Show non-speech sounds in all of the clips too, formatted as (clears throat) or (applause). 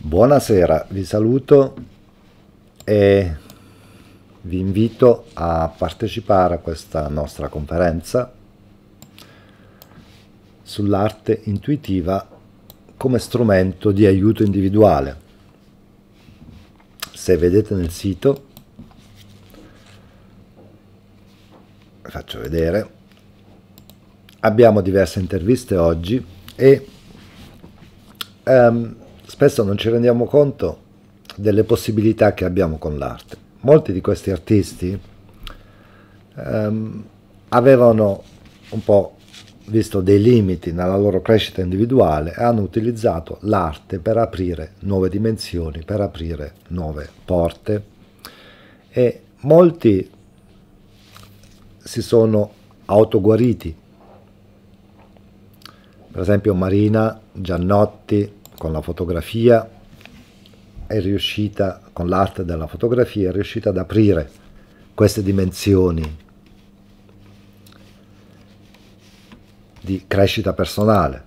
Buonasera, vi saluto e vi invito a partecipare a questa nostra conferenza sull'arte intuitiva come strumento di aiuto individuale. Se vedete nel sito, vi faccio vedere, abbiamo diverse interviste oggi e um, spesso non ci rendiamo conto delle possibilità che abbiamo con l'arte. Molti di questi artisti ehm, avevano un po' visto dei limiti nella loro crescita individuale e hanno utilizzato l'arte per aprire nuove dimensioni, per aprire nuove porte e molti si sono autoguariti. Per esempio Marina Giannotti, con la fotografia è riuscita, con l'arte della fotografia, è riuscita ad aprire queste dimensioni di crescita personale.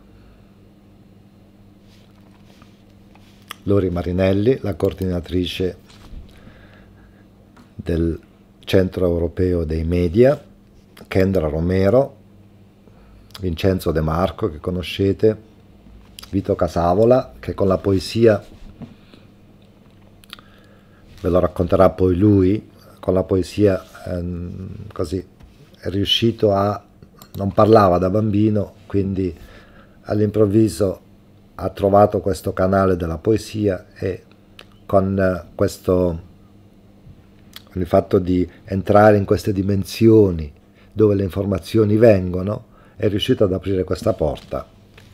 Lori Marinelli, la coordinatrice del Centro Europeo dei Media, Kendra Romero, Vincenzo De Marco che conoscete, Vito Casavola che con la poesia, ve lo racconterà poi lui, con la poesia ehm, così è riuscito a, non parlava da bambino, quindi all'improvviso ha trovato questo canale della poesia e con eh, questo con il fatto di entrare in queste dimensioni dove le informazioni vengono, è riuscito ad aprire questa porta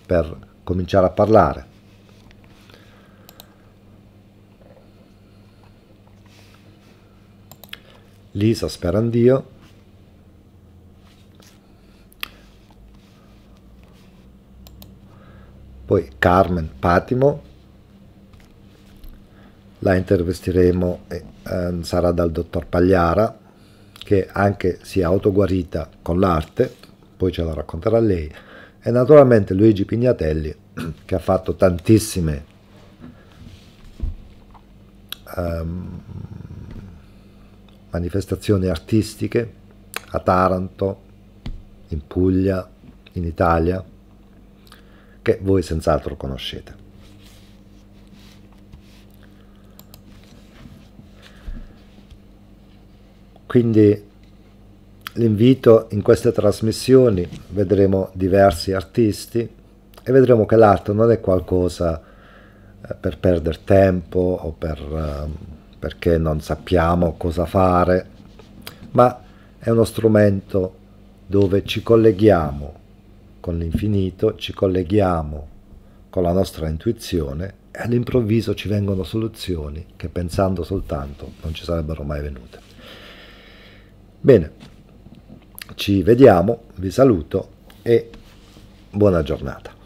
per cominciare a parlare. Lisa spera in Dio. Poi Carmen Patimo, la intervistiremo e eh, sarà dal dottor Pagliara che anche si è autoguarita con l'arte, poi ce la racconterà lei e naturalmente Luigi Pignatelli (clears throat) che ha fatto tantissime um, manifestazioni artistiche a Taranto, in Puglia, in Italia, che voi senz'altro conoscete. Quindi l'invito in queste trasmissioni vedremo diversi artisti e vedremo che l'arte non è qualcosa eh, per perdere tempo o per, ehm, perché non sappiamo cosa fare, ma è uno strumento dove ci colleghiamo con l'infinito, ci colleghiamo con la nostra intuizione e all'improvviso ci vengono soluzioni che pensando soltanto non ci sarebbero mai venute. Bene, ci vediamo, vi saluto e buona giornata.